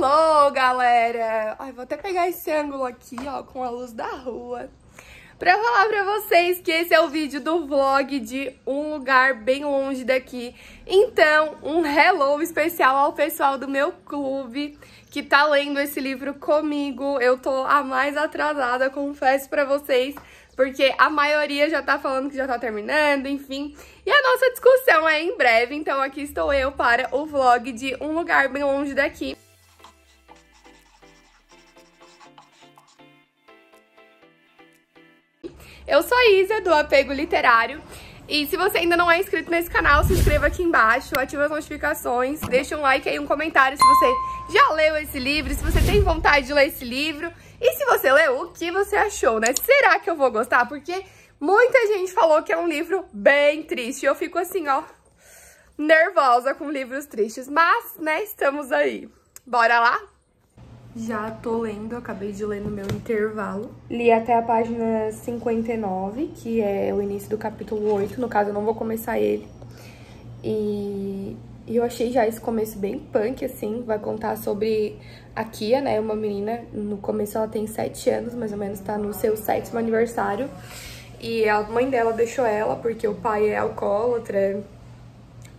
Hello, galera! Ai, vou até pegar esse ângulo aqui, ó, com a luz da rua. Pra falar pra vocês que esse é o vídeo do vlog de um lugar bem longe daqui. Então, um hello especial ao pessoal do meu clube que tá lendo esse livro comigo. Eu tô a mais atrasada, confesso pra vocês, porque a maioria já tá falando que já tá terminando, enfim. E a nossa discussão é em breve, então aqui estou eu para o vlog de um lugar bem longe daqui. Eu sou a Isa, do Apego Literário. E se você ainda não é inscrito nesse canal, se inscreva aqui embaixo, ative as notificações, deixa um like aí, um comentário se você já leu esse livro, se você tem vontade de ler esse livro. E se você leu, o que você achou, né? Será que eu vou gostar? Porque muita gente falou que é um livro bem triste. Eu fico assim, ó, nervosa com livros tristes. Mas, né, estamos aí. Bora lá? Já tô lendo, acabei de ler no meu intervalo. Li até a página 59, que é o início do capítulo 8. No caso, eu não vou começar ele. E eu achei já esse começo bem punk, assim. Vai contar sobre a Kia, né? Uma menina, no começo ela tem 7 anos, mais ou menos, tá no seu sétimo aniversário. E a mãe dela deixou ela porque o pai é alcoólatra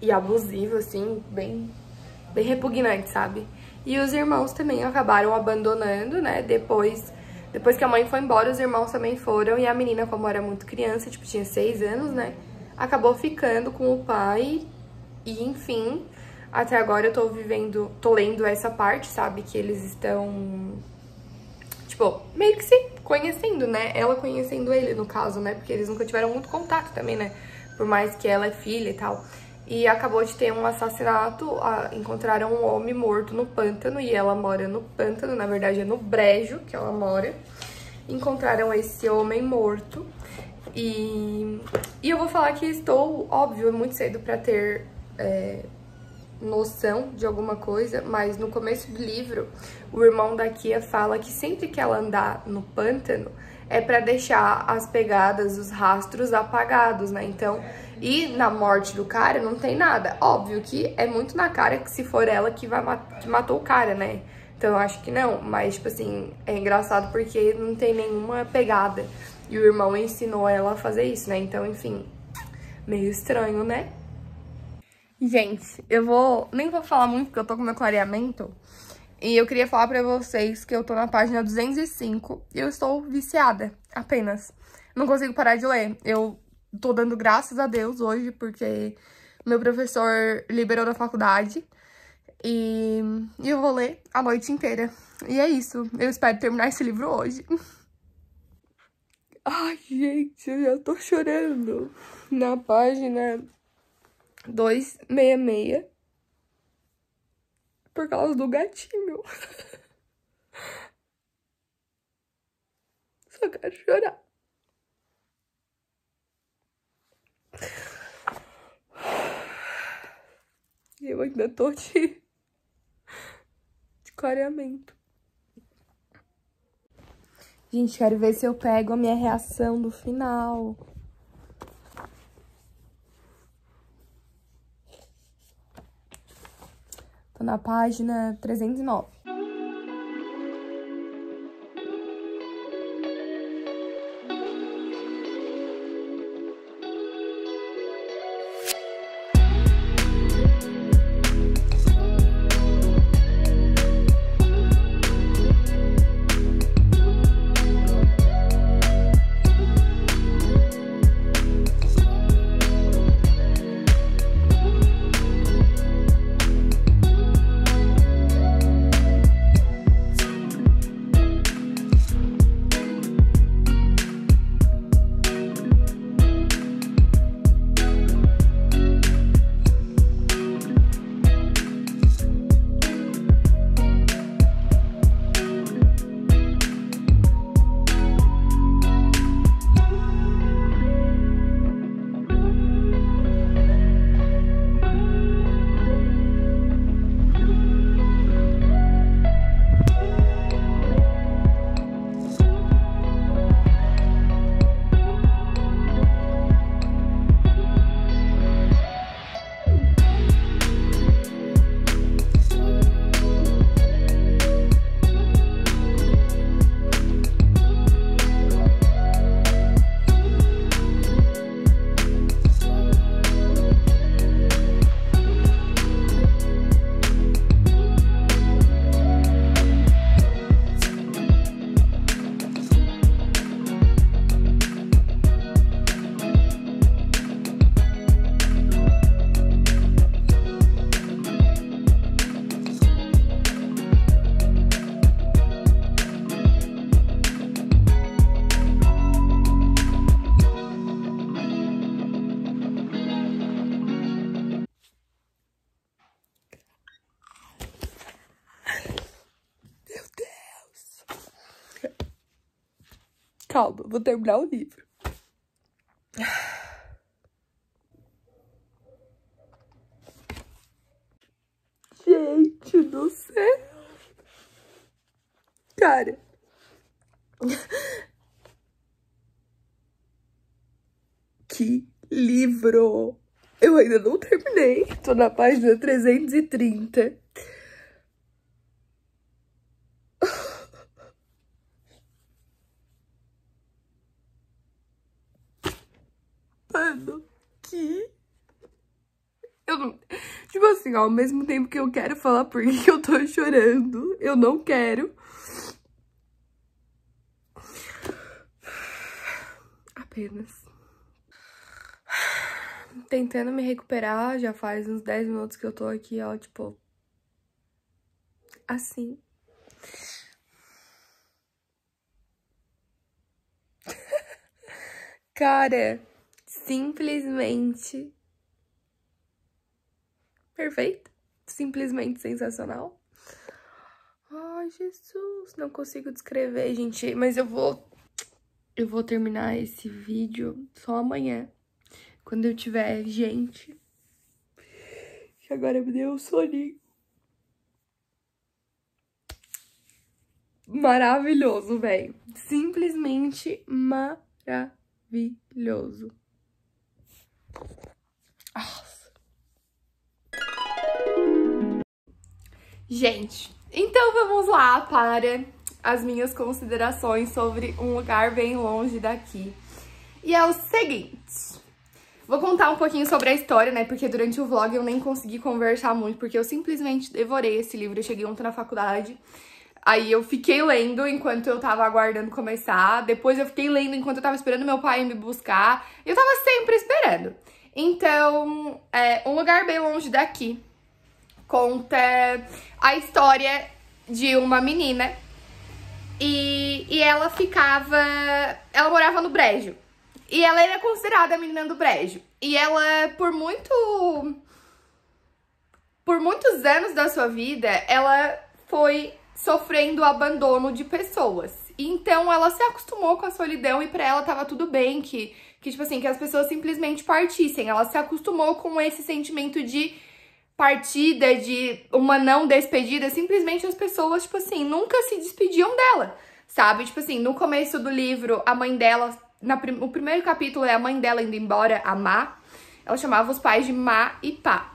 e abusivo, assim, bem, bem repugnante, sabe? E os irmãos também acabaram abandonando, né? Depois, depois que a mãe foi embora, os irmãos também foram. E a menina, como era muito criança, tipo, tinha seis anos, né? Acabou ficando com o pai. E, enfim, até agora eu tô vivendo... Tô lendo essa parte, sabe? Que eles estão... Tipo, meio que se conhecendo, né? Ela conhecendo ele, no caso, né? Porque eles nunca tiveram muito contato também, né? Por mais que ela é filha e tal e acabou de ter um assassinato. encontraram um homem morto no pântano e ela mora no pântano, na verdade é no brejo que ela mora. Encontraram esse homem morto e, e eu vou falar que estou, óbvio, é muito cedo para ter é, noção de alguma coisa, mas no começo do livro o irmão da Kia fala que sempre que ela andar no pântano é para deixar as pegadas, os rastros apagados, né? Então e na morte do cara não tem nada. Óbvio que é muito na cara que se for ela que, vai mat que matou o cara, né? Então eu acho que não. Mas, tipo assim, é engraçado porque não tem nenhuma pegada. E o irmão ensinou ela a fazer isso, né? Então, enfim, meio estranho, né? Gente, eu vou. Nem vou falar muito porque eu tô com meu clareamento. E eu queria falar pra vocês que eu tô na página 205 e eu estou viciada, apenas. Não consigo parar de ler. Eu tô dando graças a Deus hoje, porque meu professor liberou da faculdade. E, e eu vou ler a noite inteira. E é isso. Eu espero terminar esse livro hoje. Ai, gente, eu já tô chorando. Na página 266. Por causa do gatinho. Só quero chorar. eu ainda tô de, de clareamento. Gente, quero ver se eu pego a minha reação do final. Tô na página 309. Calma, vou terminar o livro. Gente do céu. Cara. Que livro! Eu ainda não terminei. Tô na página 330. assim, ao mesmo tempo que eu quero falar por que eu tô chorando, eu não quero. Apenas. Tentando me recuperar, já faz uns 10 minutos que eu tô aqui, ó, tipo... Assim. Cara, simplesmente perfeita, simplesmente sensacional. Ai, Jesus, não consigo descrever, gente, mas eu vou eu vou terminar esse vídeo só amanhã, quando eu tiver gente. Que agora me deu um soninho. Maravilhoso, velho. Simplesmente maravilhoso. Gente, então vamos lá para as minhas considerações sobre um lugar bem longe daqui. E é o seguinte, vou contar um pouquinho sobre a história, né, porque durante o vlog eu nem consegui conversar muito, porque eu simplesmente devorei esse livro, eu cheguei ontem na faculdade, aí eu fiquei lendo enquanto eu tava aguardando começar, depois eu fiquei lendo enquanto eu tava esperando meu pai me buscar, eu tava sempre esperando. Então, é, um lugar bem longe daqui conta a história de uma menina e, e ela ficava. Ela morava no Brejo. E ela era considerada a menina do Brejo. E ela, por muito. Por muitos anos da sua vida, ela foi sofrendo abandono de pessoas. Então ela se acostumou com a solidão e para ela tava tudo bem que que tipo assim, que as pessoas simplesmente partissem. Ela se acostumou com esse sentimento de partida, de uma não despedida, simplesmente as pessoas, tipo assim, nunca se despediam dela, sabe? Tipo assim, no começo do livro, a mãe dela, na, o primeiro capítulo é a mãe dela indo embora, a Má. Ela chamava os pais de Má e Pá.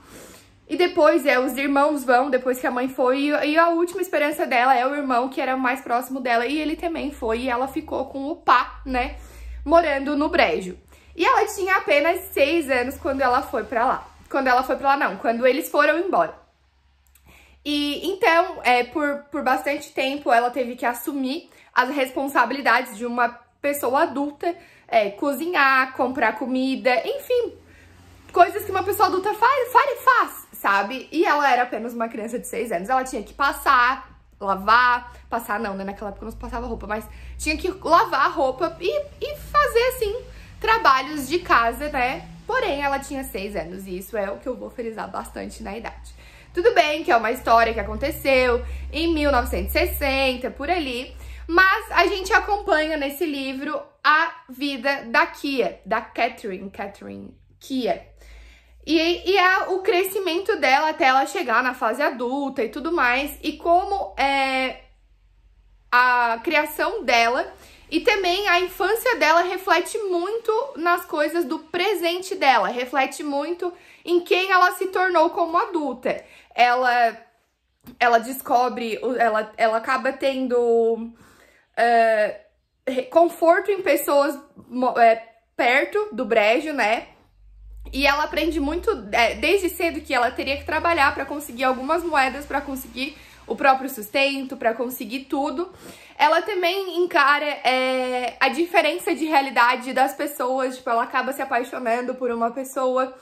E depois é os irmãos vão, depois que a mãe foi, e a última esperança dela é o irmão que era mais próximo dela, e ele também foi, e ela ficou com o pá, né, morando no brejo. E ela tinha apenas seis anos quando ela foi pra lá quando ela foi pra lá, não, quando eles foram embora. E então, é, por, por bastante tempo, ela teve que assumir as responsabilidades de uma pessoa adulta, é, cozinhar, comprar comida, enfim, coisas que uma pessoa adulta faz, faz, e faz, sabe? E ela era apenas uma criança de 6 anos, ela tinha que passar, lavar, passar não, né? Naquela época não se passava roupa, mas tinha que lavar a roupa e, e fazer, assim, trabalhos de casa, né? Porém, ela tinha 6 anos e isso é o que eu vou frisar bastante na idade. Tudo bem que é uma história que aconteceu em 1960, por ali, mas a gente acompanha nesse livro a vida da Kia, da Catherine, Catherine Kia. E, e a, é o crescimento dela até ela chegar na fase adulta e tudo mais, e como é, a criação dela e também a infância dela reflete muito nas coisas do presente dela, reflete muito em quem ela se tornou como adulta. Ela ela descobre, ela, ela acaba tendo uh, conforto em pessoas eh, perto do brejo, né? E ela aprende muito eh, desde cedo que ela teria que trabalhar para conseguir algumas moedas para conseguir o próprio sustento, para conseguir tudo. Ela também encara é, a diferença de realidade das pessoas, tipo, ela acaba se apaixonando por uma pessoa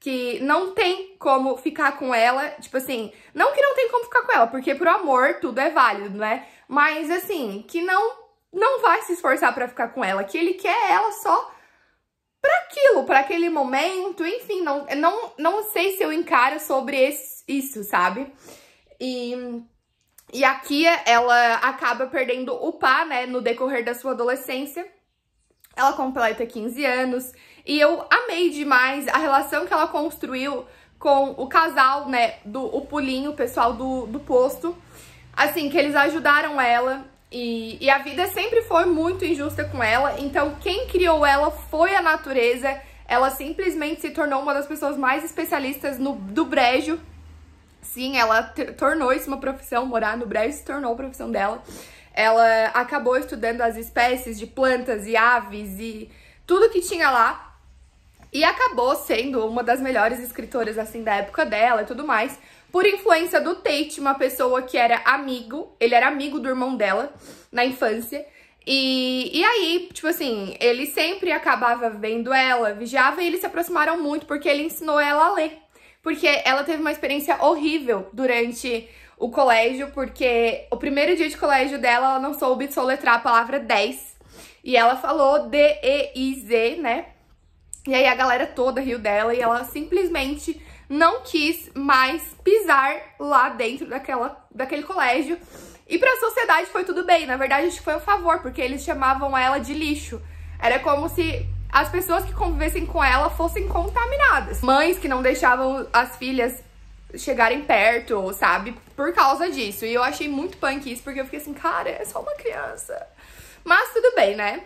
que não tem como ficar com ela, tipo assim, não que não tem como ficar com ela, porque pro amor tudo é válido, né? Mas assim, que não não vai se esforçar para ficar com ela, que ele quer ela só para aquilo, para aquele momento, enfim, não não não sei se eu encaro sobre esse, isso, sabe? E e a Kia, ela acaba perdendo o pá, né, no decorrer da sua adolescência. Ela completa 15 anos e eu amei demais a relação que ela construiu com o casal, né, do o pulinho, o pessoal do, do posto. Assim, que eles ajudaram ela e, e a vida sempre foi muito injusta com ela. Então, quem criou ela foi a natureza. Ela simplesmente se tornou uma das pessoas mais especialistas no, do brejo Sim, ela tornou isso uma profissão, morar no Brasil se tornou profissão dela. Ela acabou estudando as espécies de plantas e aves e tudo que tinha lá e acabou sendo uma das melhores escritoras assim da época dela e tudo mais, por influência do Tate, uma pessoa que era amigo, ele era amigo do irmão dela na infância. E, e aí, tipo assim, ele sempre acabava vendo ela, vigiava e eles se aproximaram muito porque ele ensinou ela a ler porque ela teve uma experiência horrível durante o colégio, porque o primeiro dia de colégio dela, ela não soube soletrar a palavra 10. E ela falou D-E-I-Z, né? E aí a galera toda riu dela e ela simplesmente não quis mais pisar lá dentro daquela, daquele colégio. E para a sociedade foi tudo bem, na verdade acho que foi um favor, porque eles chamavam ela de lixo. Era como se as pessoas que convivessem com ela fossem contaminadas. Mães que não deixavam as filhas chegarem perto, sabe? Por causa disso. E eu achei muito punk isso, porque eu fiquei assim, cara, é só uma criança. Mas tudo bem, né?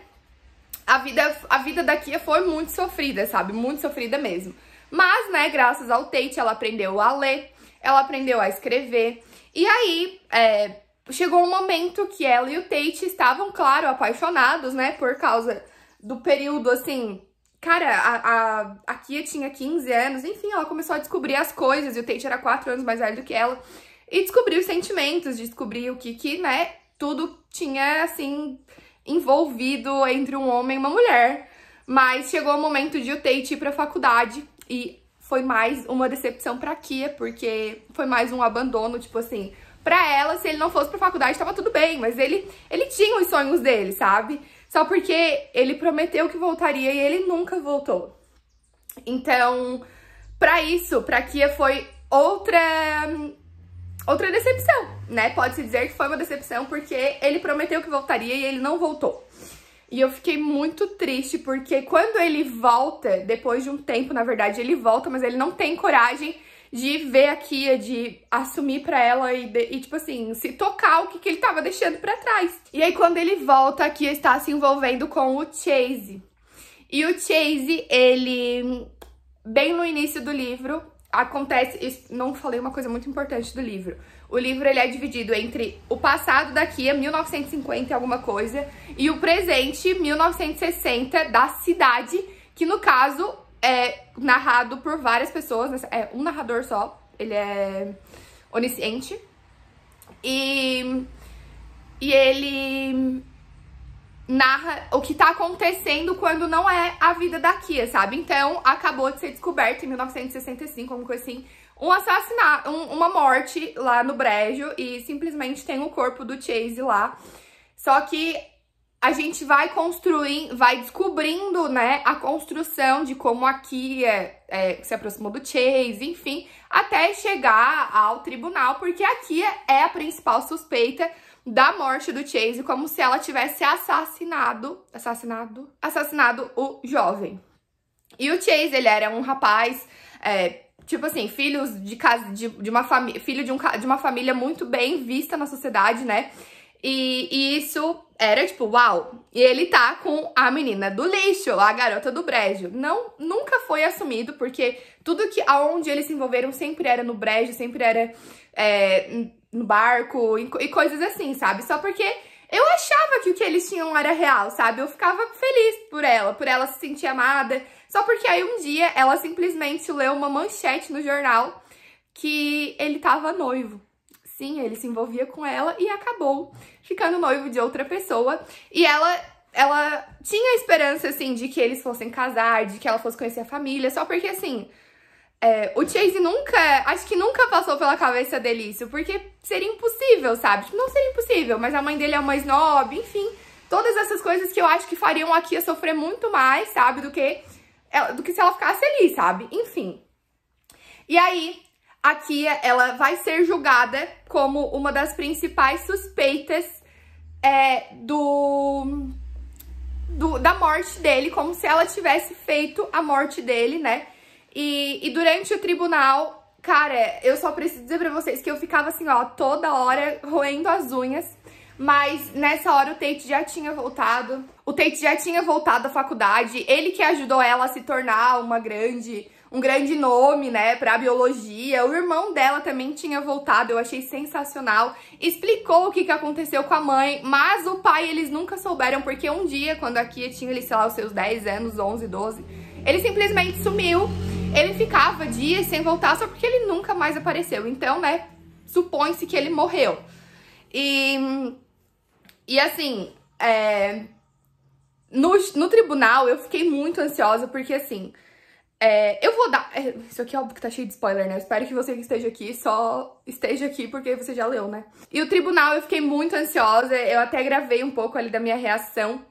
A vida, a vida da Kia foi muito sofrida, sabe? Muito sofrida mesmo. Mas, né, graças ao Tate, ela aprendeu a ler, ela aprendeu a escrever. E aí, é, chegou um momento que ela e o Tate estavam, claro, apaixonados, né? Por causa do período, assim, Cara, a, a, a Kia tinha 15 anos, enfim, ela começou a descobrir as coisas, e o Tate era 4 anos mais velho do que ela, e descobriu os sentimentos, descobriu que, que, né, tudo tinha, assim, envolvido entre um homem e uma mulher. Mas chegou o momento de o Tate ir pra faculdade, e foi mais uma decepção pra Kia, porque foi mais um abandono, tipo assim, pra ela, se ele não fosse pra faculdade, tava tudo bem, mas ele, ele tinha os sonhos dele, sabe? Só porque ele prometeu que voltaria e ele nunca voltou. Então, para isso, para Kia foi outra outra decepção, né? Pode-se dizer que foi uma decepção porque ele prometeu que voltaria e ele não voltou. E eu fiquei muito triste porque quando ele volta, depois de um tempo, na verdade, ele volta, mas ele não tem coragem de ver a Kia, de assumir para ela e, e, tipo assim, se tocar o que, que ele tava deixando para trás. E aí, quando ele volta, a Kia está se envolvendo com o Chase. E o Chase, ele, bem no início do livro, acontece, não falei uma coisa muito importante do livro. O livro ele é dividido entre o passado da Kia, 1950 alguma coisa, e o presente, 1960 da cidade, que no caso é narrado por várias pessoas, né? é um narrador só, ele é onisciente. E, e ele narra o que tá acontecendo quando não é a vida da Kia, sabe? Então, acabou de ser descoberto em 1965, alguma coisa assim, um assassinato, um, uma morte lá no brejo e simplesmente tem o corpo do Chase lá. Só que a gente vai construindo, vai descobrindo, né, a construção de como aqui é, é, se aproximou do Chase, enfim, até chegar ao tribunal, porque aqui é a principal suspeita da morte do Chase, como se ela tivesse assassinado, assassinado, assassinado o jovem. E o Chase, ele era um rapaz, é, tipo assim, filhos de casa, de, de uma família, filho de, um, de uma família muito bem vista na sociedade, né? E, e isso era tipo, uau. E ele tá com a menina do lixo, a garota do brejo. Não, nunca foi assumido, porque tudo que aonde eles se envolveram sempre era no brejo, sempre era é, no barco e, e coisas assim, sabe? Só porque eu achava que o que eles tinham era real, sabe? Eu ficava feliz por ela, por ela se sentir amada. Só porque aí um dia ela simplesmente leu uma manchete no jornal que ele tava noivo. Sim, ele se envolvia com ela e acabou ficando noivo de outra pessoa. E ela ela tinha esperança, assim, de que eles fossem casar, de que ela fosse conhecer a família, só porque, assim, é, o Chase nunca, acho que nunca passou pela cabeça dele isso, porque seria impossível, sabe? Tipo, não seria impossível, mas a mãe dele é uma snob, enfim, todas essas coisas que eu acho que fariam a Kia sofrer muito mais, sabe, do que, ela, do que se ela ficasse ali, sabe? Enfim. E aí, a Kia ela vai ser julgada como uma das principais suspeitas é, do, do, da morte dele, como se ela tivesse feito a morte dele, né? E, e durante o tribunal, cara, eu só preciso dizer pra vocês que eu ficava assim, ó, toda hora roendo as unhas. Mas nessa hora o Tate já tinha voltado. O Tate já tinha voltado à faculdade. Ele que ajudou ela a se tornar uma grande um grande nome, né, para biologia. O irmão dela também tinha voltado, eu achei sensacional. Explicou o que, que aconteceu com a mãe, mas o pai eles nunca souberam, porque um dia, quando a Kia tinha, sei lá, os seus 10 anos, 11, 12, ele simplesmente sumiu. Ele ficava dias sem voltar, só porque ele nunca mais apareceu. Então, né, supõe-se que ele morreu. E, e assim, é, no, no tribunal eu fiquei muito ansiosa, porque assim, é, eu vou dar... É, isso aqui, é óbvio, que tá cheio de spoiler, né? Eu espero que você que esteja aqui só esteja aqui porque você já leu, né? E o tribunal, eu fiquei muito ansiosa. Eu até gravei um pouco ali da minha reação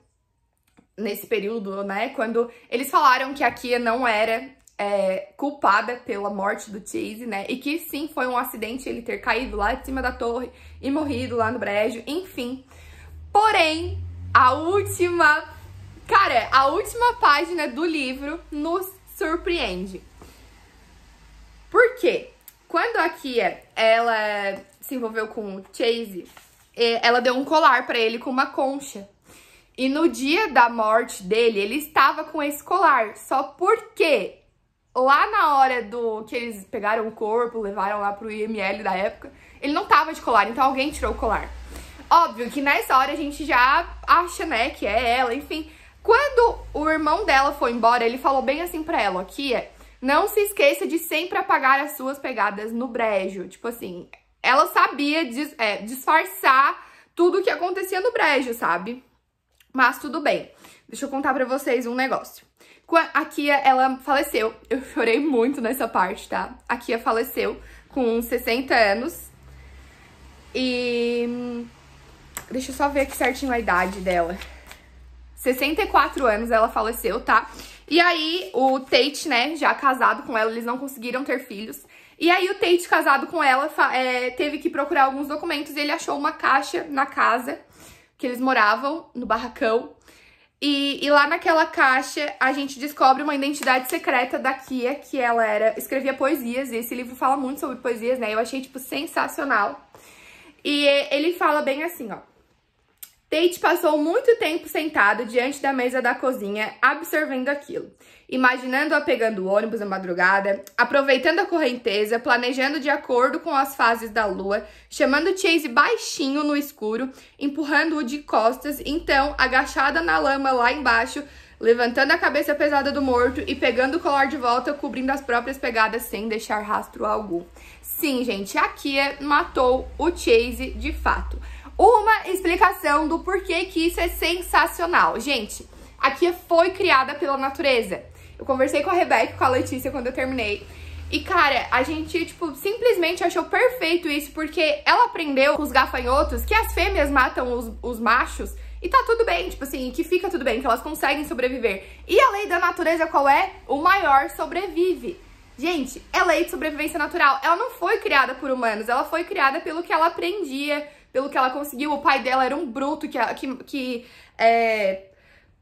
nesse período, né? Quando eles falaram que a Kia não era é, culpada pela morte do Chase, né? E que sim, foi um acidente ele ter caído lá de cima da torre e morrido lá no brejo, enfim. Porém, a última... Cara, a última página do livro nos surpreende. Por quê? Quando a Kia, ela se envolveu com o Chase, ela deu um colar para ele com uma concha. E no dia da morte dele, ele estava com esse colar. Só porque lá na hora do que eles pegaram o corpo, levaram lá pro IML da época, ele não tava de colar, então alguém tirou o colar. Óbvio que nessa hora a gente já acha, né, que é ela, enfim. Quando o irmão dela foi embora, ele falou bem assim pra ela, que é, não se esqueça de sempre apagar as suas pegadas no brejo. Tipo assim, ela sabia dis, é, disfarçar tudo o que acontecia no brejo, sabe? Mas tudo bem. Deixa eu contar pra vocês um negócio. A Kia, ela faleceu. Eu chorei muito nessa parte, tá? A Kia faleceu com 60 anos. E... Hum, deixa eu só ver aqui certinho a idade dela. 64 anos ela faleceu, tá? E aí o Tate, né, já casado com ela, eles não conseguiram ter filhos. E aí o Tate, casado com ela, é, teve que procurar alguns documentos e ele achou uma caixa na casa que eles moravam, no barracão. E, e, lá naquela caixa a gente descobre uma identidade secreta da Kia, que ela era escrevia poesias, e esse livro fala muito sobre poesias, né? Eu achei, tipo, sensacional. E ele fala bem assim, ó. Tate passou muito tempo sentado diante da mesa da cozinha, absorvendo aquilo, imaginando-a pegando o ônibus na madrugada, aproveitando a correnteza, planejando de acordo com as fases da lua, chamando Chase baixinho no escuro, empurrando-o de costas, então, agachada na lama lá embaixo, levantando a cabeça pesada do morto e pegando o colar de volta, cobrindo as próprias pegadas sem deixar rastro algum. Sim, gente, a Kia matou o Chase de fato uma explicação do porquê que isso é sensacional. Gente, a Kia foi criada pela natureza. Eu conversei com a Rebeca e com a Letícia quando eu terminei. E, cara, a gente, tipo, simplesmente achou perfeito isso, porque ela aprendeu com os gafanhotos que as fêmeas matam os, os machos e tá tudo bem, tipo assim, que fica tudo bem, que elas conseguem sobreviver. E a lei da natureza qual é? O maior sobrevive. Gente, é lei de sobrevivência natural. Ela não foi criada por humanos, ela foi criada pelo que ela aprendia, pelo que ela conseguiu. O pai dela era um bruto que, que, que é,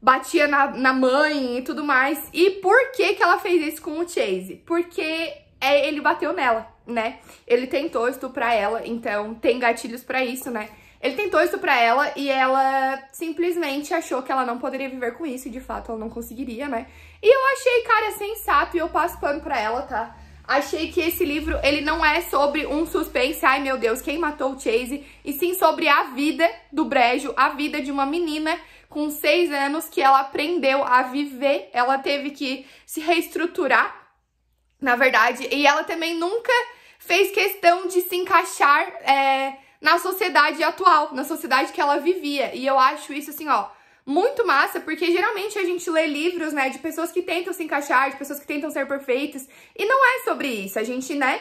batia na, na mãe e tudo mais. E por que, que ela fez isso com o Chase? Porque é, ele bateu nela, né? Ele tentou estuprar ela, então tem gatilhos para isso, né? Ele tentou isso pra ela e ela simplesmente achou que ela não poderia viver com isso, e de fato ela não conseguiria, né? E eu achei, cara, sensato e eu passo pano pra ela, tá? achei que esse livro, ele não é sobre um suspense, ai meu Deus, quem matou o Chase, e sim sobre a vida do Brejo, a vida de uma menina com seis anos que ela aprendeu a viver, ela teve que se reestruturar, na verdade, e ela também nunca fez questão de se encaixar é, na sociedade atual, na sociedade que ela vivia, e eu acho isso assim, ó, muito massa, porque geralmente a gente lê livros, né, de pessoas que tentam se encaixar, de pessoas que tentam ser perfeitas, e não é sobre isso. A gente, né,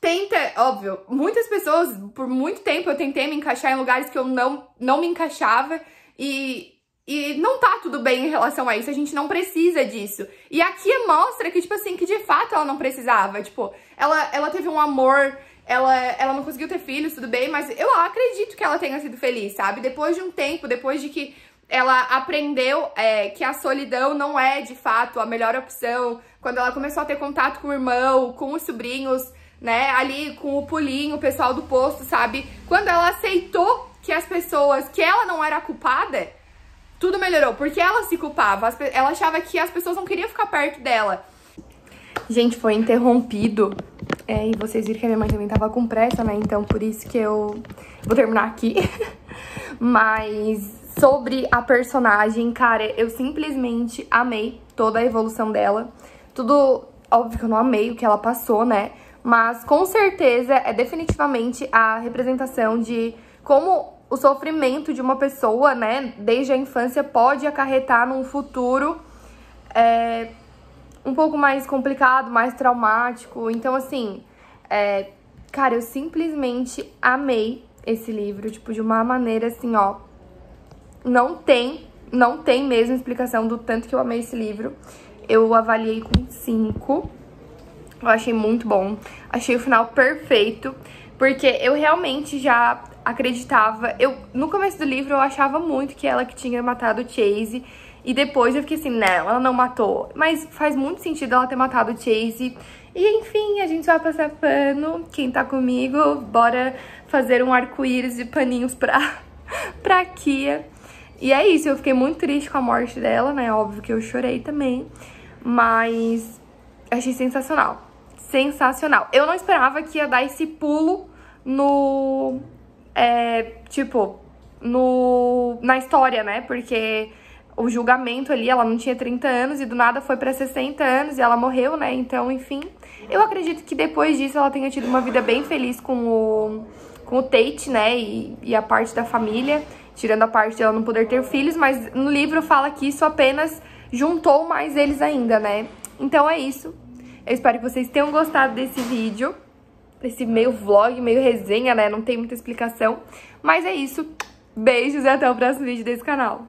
tenta, óbvio, muitas pessoas, por muito tempo eu tentei me encaixar em lugares que eu não, não me encaixava, e, e não tá tudo bem em relação a isso, a gente não precisa disso. E aqui mostra que, tipo assim, que de fato ela não precisava. Tipo, ela, ela teve um amor, ela, ela não conseguiu ter filhos, tudo bem, mas eu acredito que ela tenha sido feliz, sabe? Depois de um tempo, depois de que ela aprendeu é, que a solidão não é de fato a melhor opção. Quando ela começou a ter contato com o irmão, com os sobrinhos, né? Ali com o pulinho, o pessoal do posto, sabe? Quando ela aceitou que as pessoas, que ela não era culpada, tudo melhorou, porque ela se culpava, ela achava que as pessoas não queriam ficar perto dela. Gente, foi interrompido. É, e vocês viram que a minha mãe também tava com pressa, né? Então por isso que eu vou terminar aqui. Mas sobre a personagem, cara, eu simplesmente amei toda a evolução dela. Tudo, óbvio que eu não amei o que ela passou, né? Mas com certeza é definitivamente a representação de como o sofrimento de uma pessoa, né, desde a infância, pode acarretar num futuro é, um pouco mais complicado, mais traumático. Então, assim, é, cara, eu simplesmente amei esse livro, tipo, de uma maneira assim, ó, não tem, não tem mesmo explicação do tanto que eu amei esse livro. Eu avaliei com 5. Eu achei muito bom. Achei o final perfeito. Porque eu realmente já acreditava. Eu, no começo do livro eu achava muito que ela que tinha matado o Chase. E depois eu fiquei assim, não, ela não matou. Mas faz muito sentido ela ter matado o Chase. E enfim, a gente vai passar pano. Quem tá comigo, bora fazer um arco-íris de paninhos pra, pra Kia. E é isso, eu fiquei muito triste com a morte dela, né? Óbvio que eu chorei também, mas achei sensacional. Sensacional. Eu não esperava que ia dar esse pulo no. É, tipo, no, na história, né? Porque o julgamento ali, ela não tinha 30 anos e do nada foi para 60 anos e ela morreu, né? Então, enfim. Eu acredito que depois disso ela tenha tido uma vida bem feliz com o, com o Tate, né? E, e a parte da família tirando a parte dela não poder ter filhos, mas no livro fala que isso apenas juntou mais eles ainda, né? Então é isso. Eu espero que vocês tenham gostado desse vídeo, desse meio vlog, meio resenha, né? Não tem muita explicação, mas é isso. Beijos e até o próximo vídeo desse canal.